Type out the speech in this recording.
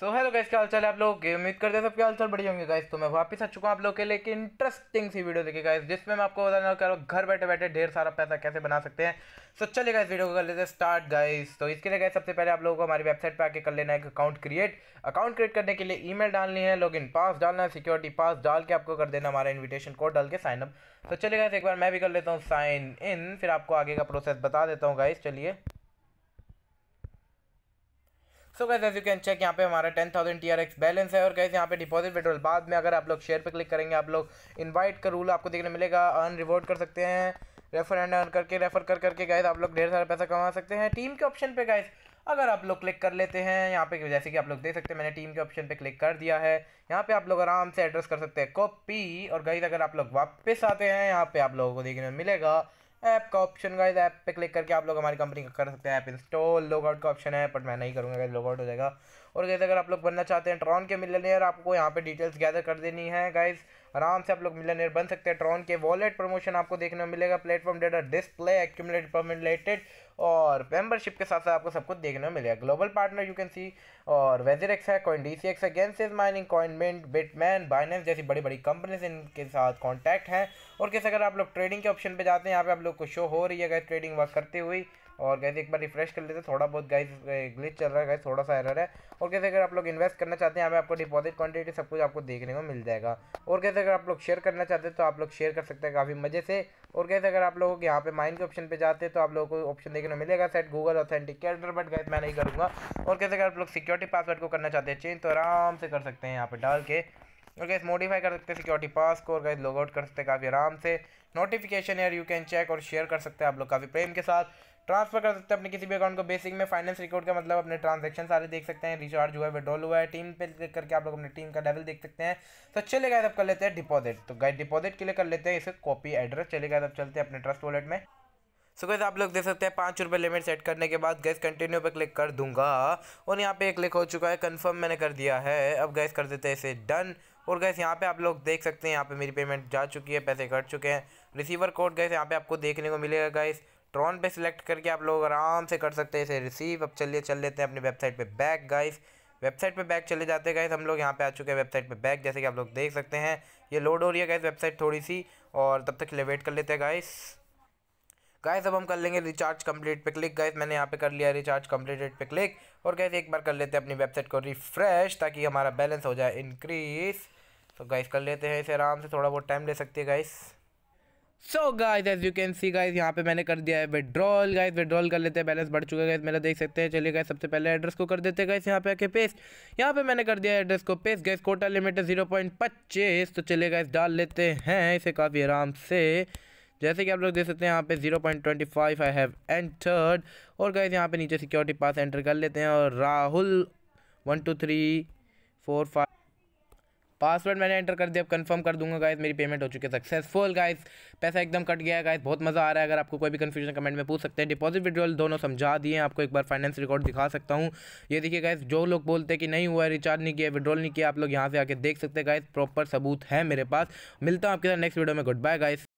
so hello guys क्या हालचाल है आप लोग उम्मीद करते हैं सबके हालचाल बढ़िया होंगे गाइस तो मैं वापस आ चुका हूँ आप लोग के लिए एक इंटरेस्टिंग सी वीडियो देखिए गाइस जिसमें मैं आपको बताने लगा घर बैठे बैठे ढेर सारा पैसा कैसे बना सकते हैं सो so, चलिए गाइस वीडियो को कर लेते हैं स्टार्ट गाइस तो इसके लिए गाइस सबसे पहले आप लोगों को हमारी वेबसाइट पर आके कर लेना है एक अकाउंट क्रिएट अकाउंट क्रिएट करने के लिए मेल डालनी है इन पास डालना है सिक्योरिटी पास डाल के आपको कर देना हमारा इन्विटेशन कोड डाल के साइन अप तो चलिए गाइस एक बार मैं भी कर लेता हूँ साइन इन फिर आपको आगे का प्रोसेस बता देता हूँ गाइस चलिए so guys as you can check यहाँ पे हमारा ten thousand T R X balance है और कैसे यहाँ पे डिपॉजिट विड्रॉल बाद में अगर आप लोग शेयर पे क्लिक करेंगे आप लोग इनवाइट का रूल आपको देखने मिलेगा अर्न रिवॉर्ड कर सकते हैं रेफर एंड अर्न करके रेफर कर करके गैस आप लोग ढेर सारा पैसा कमा सकते हैं टीम के ऑप्शन पे गाइज अगर आप लोग क्लिक कर लेते हैं यहाँ पे जैसे कि आप लोग देख सकते हैं मैंने टीम के ऑप्शन पे क्लिक कर दिया है यहाँ पे आप लोग आराम से एड्रेस कर सकते हैं कॉपी और गाइज अगर आप लोग वापस आते हैं यहाँ पे आप लोगों को देखने में मिलेगा ऐप का ऑप्शन गाइज ऐप पे क्लिक करके आप लोग हमारी कंपनी का कर सकते हैं ऐप इंस्टॉल आउट का ऑप्शन है बट मैं नहीं करूँगा लॉग आउट हो जाएगा और गैस अगर आप लोग बनना चाहते हैं ट्रॉन के मिलनियर आपको यहाँ पर डिटेल्स गैदर कर देनी है गाइज आराम से आप लोग मिलनियर बन सकते हैं ट्रॉन के वॉलेट प्रमोशन आपको देखने में मिलेगा प्लेटफॉर्म डेटा डिस्प्ले एक्यूमुलेट परमिलेटेड और मेंबरशिप के साथ साथ आपको सब कुछ देखने में मिलेगा global partner you can see और वेजर एक्स है कॉइन डी सी एक्स है गेंसेज माइनिंग कॉइन मेंट बिटमैन बाइनेंस जैसी बड़ी बड़ी कंपनीज इनके साथ कॉन्टैक्ट हैं और कैसे अगर आप लोग ट्रेडिंग के ऑप्शन पर जाते हैं यहाँ पे आप लोग को शो हो रही है ट्रेडिंग वर्क करते हुए और कैसे एक बार रिफ्रेश कर लेते थोड़ा बहुत गाइस ग्लिच चल रहा है गाइस थोड़ा सा एरर है और कैसे अगर आप लोग इन्वेस्ट करना चाहते हैं यहाँ पे आपको डिपॉजिट क्वांटिटी सब कुछ आपको देखने को मिल जाएगा और कैसे अगर आप लोग शेयर करना चाहते हैं तो आप लोग शेयर कर सकते हैं काफ़ी मज़े से और कैसे अगर आप लोग यहाँ पे माइन के ऑप्शन पे जाते हैं तो आप लोगों को ऑप्शन देखने को मिलेगा set Google authenticator but guys मैं नहीं करूँगा और कैसे अगर आप लोग सिक्योरिटी पासवर्ड को करना चाहते हैं चेंज तो आराम से कर सकते हैं यहाँ पर डाल के और गैस मॉडिफाई कर सकते हैं सिक्योरिटी पास को और गैस लॉगआउट कर सकते हैं काफ़ी आराम से नोटिफिकेशन है यू कैन चेक और शेयर कर सकते हैं आप लोग काफ़ी प्रेम के साथ ट्रांसफर कर सकते हैं अपने किसी भी अकाउंट को बेसिक में फाइनेंस रिकॉर्ड का मतलब अपने ट्रांजेक्शन सारे देख सकते हैं रिचार्ज हुआ है विड्रॉल हुआ है टीम पे देख करके आप लोग अपने टीम का लेवल देख सकते हैं तो चले गए तब कर लेते हैं डिपॉजिट तो गाइड डिपॉजिट के लिए कर लेते हैं इसे कॉपी एड्रेस चले गए तब चलते हैं अपने ट्रस्ट वॉलेट में सो गैस आप लोग देख सकते हैं पाँच रुपये लिमिट सेट करने के बाद गैस कंटिन्यू पे क्लिक कर दूंगा और यहाँ पे एक क्लिक हो चुका है कंफर्म मैंने कर दिया है अब गैस कर देते हैं इसे डन और गैस यहाँ पे आप लोग देख सकते हैं यहाँ पे मेरी पेमेंट जा चुकी है पैसे कट चुके हैं रिसीवर कोड गैस यहाँ पे आपको देखने को मिलेगा गैस ट्रॉन पर सिलेक्ट करके आप लोग आराम से कर सकते हैं इसे रिसीव अब चलिए चल लेते हैं अपनी वेबसाइट पर बैक गाइस वेबसाइट पे बैक चले जाते हैं गाइस हम लोग यहाँ पे आ चुके हैं वेबसाइट पे बैक जैसे कि आप लोग देख सकते हैं ये लोड हो रही है गाइस वेबसाइट थोड़ी सी और तब तक के लिए वेट कर लेते हैं गाइस गैस अब हम कर लेंगे रिचार्ज कंप्लीट पे क्लिक गाइस मैंने यहाँ पे कर लिया रिचार्ज कंप्लीटेड पे क्लिक और गैस एक बार कर लेते हैं अपनी वेबसाइट को रिफ्रेश ताकि हमारा बैलेंस हो जाए इंक्रीज़ तो गाइस कर लेते हैं इसे आराम से थोड़ा बहुत टाइम ले सकती है guys so guys as you can see guys यहाँ पे मैंने कर दिया है विड्रॉल गाइस विड्रॉल कर लेते हैं बैलेंस बढ़ चुका है गाइस मेरा देख सकते हैं चलिए गाइस सबसे पहले एड्रेस को कर देते हैं गाइस यहाँ पे आके पेस्ट यहाँ पे मैंने कर दिया है एड्रेस को पेस्ट गाइस कोटा लिमिट है जीरो पॉइंट पच्चीस तो चलिए गाइस डाल लेते हैं इसे काफ़ी आराम से जैसे कि आप लोग देख सकते हैं यहाँ पे 0.25 आई हैव एंटर्ड और गए यहाँ पे नीचे सिक्योरिटी पास एंटर कर लेते हैं और Rahul one two three four five password मैंने एंटर कर दिया अब कंफर्म कर दूंगा गाइस मेरी पेमेंट हो चुकी है सक्सेसफुल गाइस पैसा एकदम कट गया है गाइस बहुत मज़ा आ रहा है अगर आपको कोई भी कन्फ्यूजन कमेंट में पूछ सकते हैं डिपॉजिट विड्रॉल दोनों समझा दिए आपको एक बार फाइनेंस रिकॉर्ड दिखा सकता हूँ ये देखिए गाइस जो लोग बोलते हैं कि नहीं हुआ है रिचार्ज नहीं किया विड्रॉल नहीं किया आप लोग यहाँ से आके देख सकते हैं गाइस प्रॉपर सबूत है मेरे पास मिलता हूँ आपके साथ नेक्स्ट वीडियो में गुड बाय गाइस